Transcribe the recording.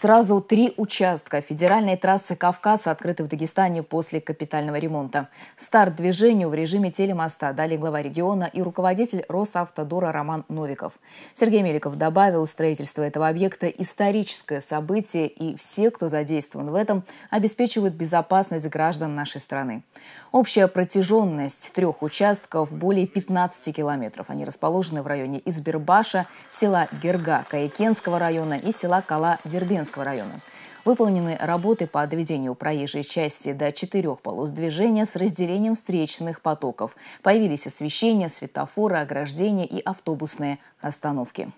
Сразу три участка федеральной трассы Кавказа открыты в Дагестане после капитального ремонта. Старт движению в режиме телемоста дали глава региона и руководитель Росавтодора Роман Новиков. Сергей Меликов добавил, строительство этого объекта – историческое событие, и все, кто задействован в этом, обеспечивают безопасность граждан нашей страны. Общая протяженность трех участков – более 15 километров. Они расположены в районе Избербаша, села Герга Каякенского района и села Кала-Дербинска Воскресенского района. Выполнены работы по доведению проезжей части до четырех полос движения с разделением встречных потоков. Появились освещение, светофоры, ограждения и автобусные остановки.